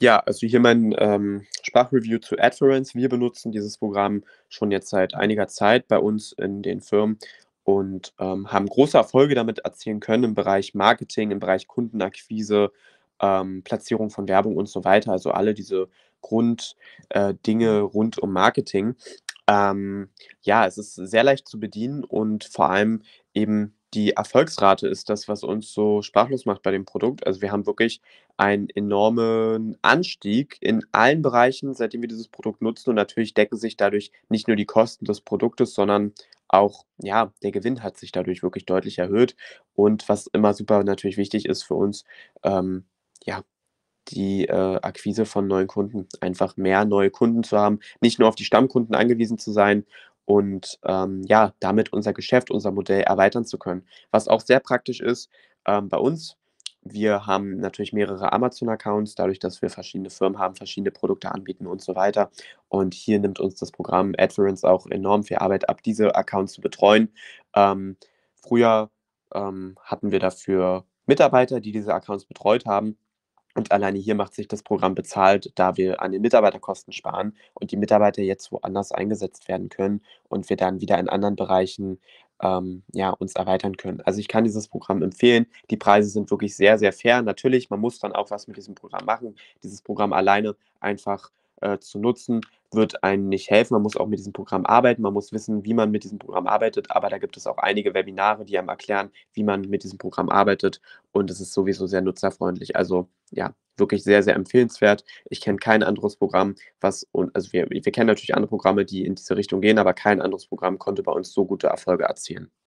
Ja, also hier mein ähm, Sprachreview zu Adference. Wir benutzen dieses Programm schon jetzt seit einiger Zeit bei uns in den Firmen und ähm, haben große Erfolge damit erzielen können im Bereich Marketing, im Bereich Kundenakquise, ähm, Platzierung von Werbung und so weiter. Also alle diese Grunddinge äh, rund um Marketing. Ähm, ja, es ist sehr leicht zu bedienen und vor allem eben die Erfolgsrate ist das, was uns so sprachlos macht bei dem Produkt. Also wir haben wirklich einen enormen Anstieg in allen Bereichen, seitdem wir dieses Produkt nutzen. Und natürlich decken sich dadurch nicht nur die Kosten des Produktes, sondern auch, ja, der Gewinn hat sich dadurch wirklich deutlich erhöht. Und was immer super natürlich wichtig ist für uns, ähm, ja, die äh, Akquise von neuen Kunden. Einfach mehr neue Kunden zu haben, nicht nur auf die Stammkunden angewiesen zu sein und ähm, ja, damit unser Geschäft, unser Modell erweitern zu können. Was auch sehr praktisch ist ähm, bei uns. Wir haben natürlich mehrere Amazon-Accounts, dadurch, dass wir verschiedene Firmen haben, verschiedene Produkte anbieten und so weiter. Und hier nimmt uns das Programm Adference auch enorm viel Arbeit ab, diese Accounts zu betreuen. Ähm, früher ähm, hatten wir dafür Mitarbeiter, die diese Accounts betreut haben. Und alleine hier macht sich das Programm bezahlt, da wir an den Mitarbeiterkosten sparen und die Mitarbeiter jetzt woanders eingesetzt werden können und wir dann wieder in anderen Bereichen ähm, ja, uns erweitern können. Also ich kann dieses Programm empfehlen. Die Preise sind wirklich sehr, sehr fair. Natürlich, man muss dann auch was mit diesem Programm machen. Dieses Programm alleine einfach äh, zu nutzen, wird einem nicht helfen. Man muss auch mit diesem Programm arbeiten, man muss wissen, wie man mit diesem Programm arbeitet, aber da gibt es auch einige Webinare, die einem erklären, wie man mit diesem Programm arbeitet und es ist sowieso sehr nutzerfreundlich. Also ja, wirklich sehr, sehr empfehlenswert. Ich kenne kein anderes Programm, was, und also wir, wir kennen natürlich andere Programme, die in diese Richtung gehen, aber kein anderes Programm konnte bei uns so gute Erfolge erzielen.